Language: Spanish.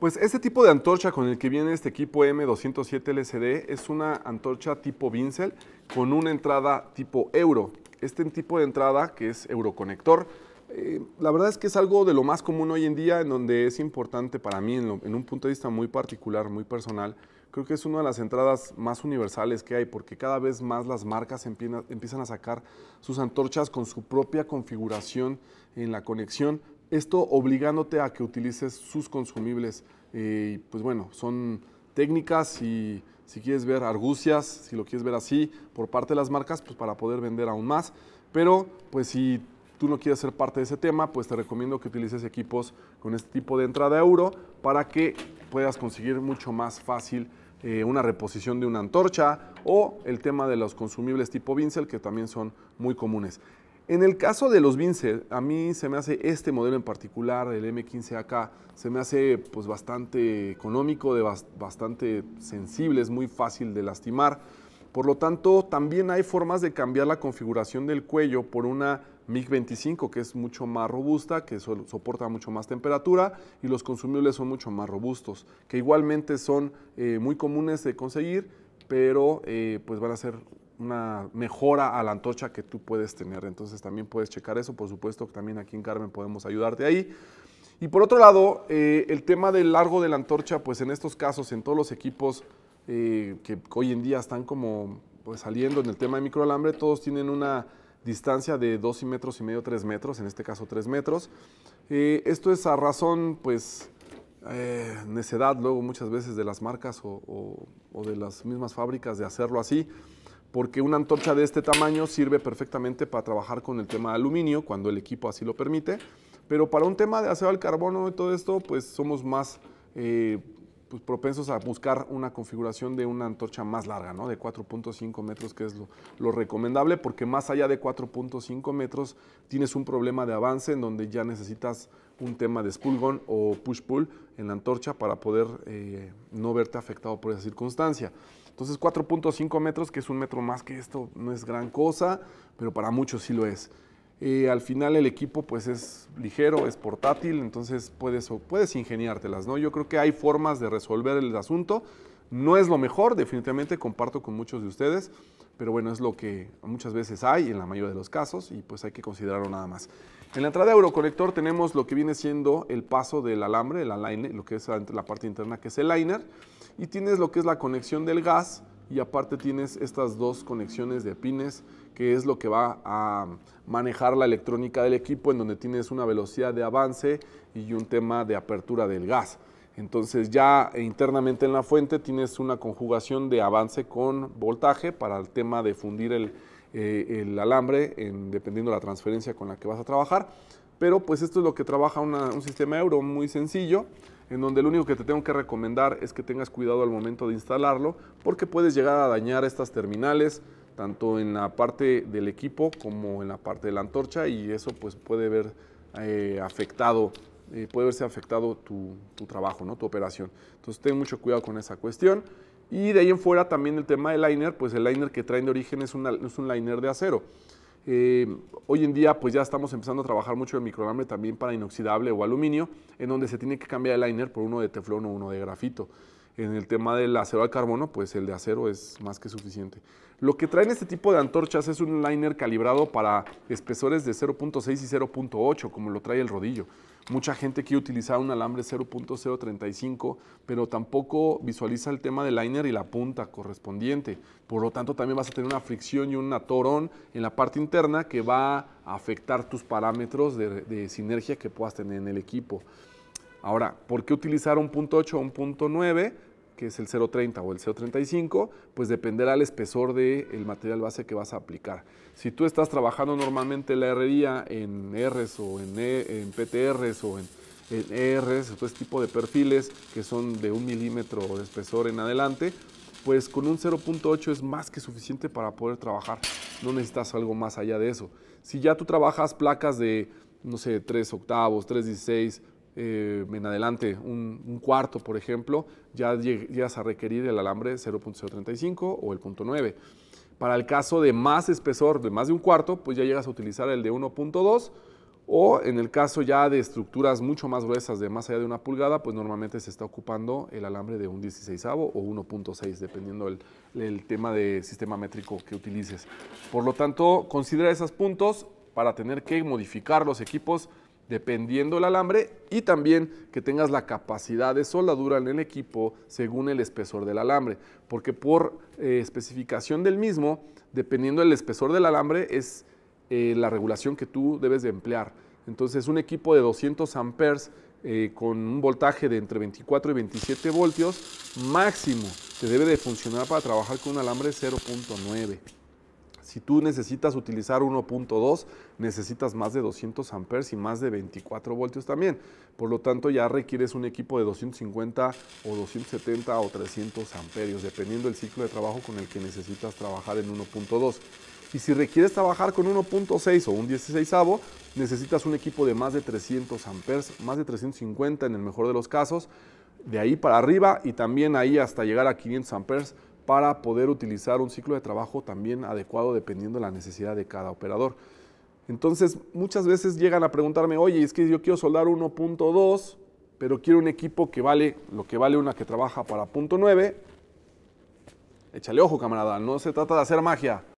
Pues este tipo de antorcha con el que viene este equipo M207 LCD es una antorcha tipo Vincel con una entrada tipo euro. Este tipo de entrada que es euroconector, eh, la verdad es que es algo de lo más común hoy en día en donde es importante para mí en, en un punto de vista muy particular, muy personal. Creo que es una de las entradas más universales que hay porque cada vez más las marcas empiezan a sacar sus antorchas con su propia configuración en la conexión esto obligándote a que utilices sus consumibles. pues bueno, son técnicas y si quieres ver argucias, si lo quieres ver así, por parte de las marcas, pues para poder vender aún más. Pero pues si tú no quieres ser parte de ese tema, pues te recomiendo que utilices equipos con este tipo de entrada de euro para que puedas conseguir mucho más fácil eh, una reposición de una antorcha o el tema de los consumibles tipo Vincel que también son muy comunes. En el caso de los Vince, a mí se me hace este modelo en particular, el M15AK, se me hace pues bastante económico, de bastante sensible, es muy fácil de lastimar. Por lo tanto, también hay formas de cambiar la configuración del cuello por una MiG-25 que es mucho más robusta, que soporta mucho más temperatura y los consumibles son mucho más robustos, que igualmente son eh, muy comunes de conseguir, pero eh, pues van a ser una mejora a la antorcha que tú puedes tener. Entonces también puedes checar eso, por supuesto que también aquí en Carmen podemos ayudarte ahí. Y por otro lado, eh, el tema del largo de la antorcha, pues en estos casos, en todos los equipos eh, que hoy en día están como pues, saliendo en el tema de microalambre, todos tienen una distancia de y metros y medio, 3 metros, en este caso 3 metros. Eh, esto es a razón, pues, necedad luego muchas veces de las marcas o, de las mismas fábricas de hacerlo así porque una antorcha de este tamaño sirve perfectamente para trabajar con el tema de aluminio cuando el equipo así lo permite, pero para un tema de acero al carbono y todo esto, pues somos más eh, pues, propensos a buscar una configuración de una antorcha más larga, ¿no? de 4.5 metros, que es lo, recomendable, porque más allá de 4.5 metros tienes un problema de avance en donde ya necesitas un tema de spulgón o push-pull en la antorcha para poder eh, no verte afectado por esa circunstancia. Entonces 4.5 metros, que es un metro más que esto, no es gran cosa, pero para muchos sí lo es al final el equipo pues es ligero, es portátil, entonces puedes, puedes ingeniártelas, ¿no? Yo creo que hay formas de resolver el asunto. No es lo mejor, definitivamente comparto con muchos de ustedes, pero bueno, es lo que muchas veces hay en la mayoría de los casos y pues hay que considerarlo nada más. En la entrada de Euroconector tenemos lo que viene siendo el paso del alambre, el liner, lo que es la parte interna que es el liner, y tienes lo que es la conexión del gas y aparte tienes estas dos conexiones de pines que es lo que va a manejar la electrónica del equipo en donde tienes una velocidad de avance y un tema de apertura del gas. Entonces ya internamente en la fuente tienes una conjugación de avance con voltaje para el tema de fundir el, eh, alambre dependiendo de la transferencia con la que vas a trabajar. Pero pues esto es lo que trabaja un sistema euro muy sencillo en donde lo único que te tengo que recomendar es que tengas cuidado al momento de instalarlo, porque puedes llegar a dañar estas terminales, tanto en la parte del equipo como en la parte de la antorcha, y eso pues puede ver eh, afectado eh, puede verse afectado tu, trabajo, ¿no? tu operación. Entonces ten mucho cuidado con esa cuestión. Y de ahí en fuera también el tema del liner, pues el liner que traen de origen es un liner de acero. Eh, hoy en día pues ya estamos empezando a trabajar mucho el microalambre también para inoxidable o aluminio, en donde se tiene que cambiar el liner por uno de teflón o uno de grafito. En el tema del acero al carbono, pues el de acero es más que suficiente. Lo que traen este tipo de antorchas es un liner calibrado para espesores de 0.6 y 0.8, como lo trae el rodillo. Mucha gente quiere utilizar un alambre 0.035, pero tampoco visualiza el tema del liner y la punta correspondiente. Por lo tanto, también vas a tener una fricción y un atorón en la parte interna que va a afectar tus parámetros de, sinergia que puedas tener en el equipo. Ahora, ¿por qué utilizar un punto 8 o un punto que es el 0.30 o el 0.35, pues dependerá el espesor del el material base que vas a aplicar. Si tú estás trabajando normalmente la herrería en Rs o en, e, PTRs o en, en ERs, este tipo de perfiles que son de un milímetro de espesor en adelante, pues con un 0.8 es más que suficiente para poder trabajar. No necesitas algo más allá de eso. Si ya tú trabajas placas de, no sé, 3 octavos, 3 16, eh, en adelante, un, cuarto, por ejemplo, ya llegas a requerir el alambre 0.035 o el 0.9. Para el caso de más espesor, de más de un cuarto, pues ya llegas a utilizar el de 1.2 o en el caso ya de estructuras mucho más gruesas, de más allá de una pulgada, pues normalmente se está ocupando el alambre de un 16 o 1.6, dependiendo del el, tema de sistema métrico que utilices. Por lo tanto, considera esos puntos para tener que modificar los equipos dependiendo del alambre y también que tengas la capacidad de soldadura en el equipo según el espesor del alambre, porque por eh, especificación del mismo, dependiendo del espesor del alambre es eh, la regulación que tú debes de emplear. Entonces un equipo de 200 amperes eh, con un voltaje de entre 24 y 27 voltios máximo te debe de funcionar para trabajar con un alambre 0.9. Si tú necesitas utilizar 1.2, necesitas más de 200 amperes y más de 24 voltios también. Por lo tanto, ya requieres un equipo de 250 o 270 o 300 amperios, dependiendo del ciclo de trabajo con el que necesitas trabajar en 1.2. Y si requieres trabajar con 1.6 o un 16 avo, necesitas un equipo de más de 300 amperes, más de 350 en el mejor de los casos, de ahí para arriba y también ahí hasta llegar a 500 amperes para poder utilizar un ciclo de trabajo también adecuado dependiendo de la necesidad de cada operador. Entonces, muchas veces llegan a preguntarme, oye, es que yo quiero soldar 1.2, pero quiero un equipo que vale lo que vale una que trabaja para 0.9. .9. Échale ojo, camarada, no se trata de hacer magia.